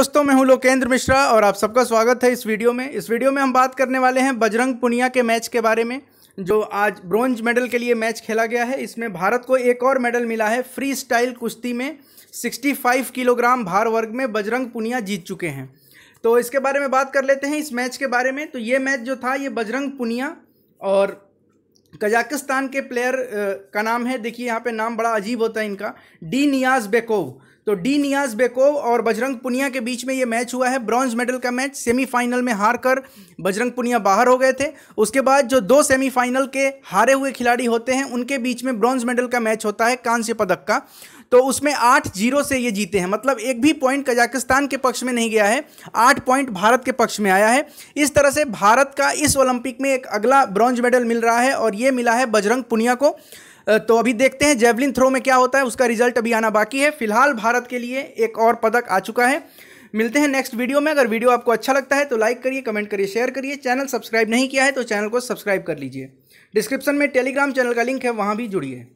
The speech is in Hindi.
दोस्तों मैं हूं लोकेंद्र मिश्रा और आप सबका स्वागत है इस वीडियो में इस वीडियो में हम बात करने वाले हैं बजरंग पुनिया के मैच के बारे में जो आज ब्रॉन्ज मेडल के लिए मैच खेला गया है इसमें भारत को एक और मेडल मिला है फ्री स्टाइल कुश्ती में 65 किलोग्राम भार वर्ग में बजरंग पुनिया जीत चुके हैं तो इसके बारे में बात कर लेते हैं इस मैच के बारे में तो ये मैच जो था ये बजरंग पुनिया और कजाकिस्तान के प्लेयर का नाम है देखिए यहाँ पे नाम बड़ा अजीब होता है इनका डी नियाज बेकोव तो डी नियाज बेकोव और बजरंग पुनिया के बीच में ये मैच हुआ है ब्रॉन्ज मेडल का मैच सेमीफाइनल में हार कर बजरंग पुनिया बाहर हो गए थे उसके बाद जो दो सेमीफाइनल के हारे हुए खिलाड़ी होते हैं उनके बीच में ब्रॉन्ज मेडल का मैच होता है कांस्य पदक का तो उसमें आठ जीरो से ये जीते हैं मतलब एक भी पॉइंट कजाकिस्तान के पक्ष में नहीं गया है आठ पॉइंट भारत के पक्ष में आया है इस तरह से भारत का इस ओलंपिक में एक अगला ब्रॉन्ज मेडल मिल रहा है और ये मिला है बजरंग पुनिया को तो अभी देखते हैं जेवलिन थ्रो में क्या होता है उसका रिजल्ट अभी आना बाकी है फिलहाल भारत के लिए एक और पदक आ चुका है मिलते हैं नेक्स्ट वीडियो में अगर वीडियो आपको अच्छा लगता है तो लाइक करिए कमेंट करिए शेयर करिए चैनल सब्सक्राइब नहीं किया है तो चैनल को सब्सक्राइब कर लीजिए डिस्क्रिप्शन में टेलीग्राम चैनल का लिंक है वहाँ भी जुड़िए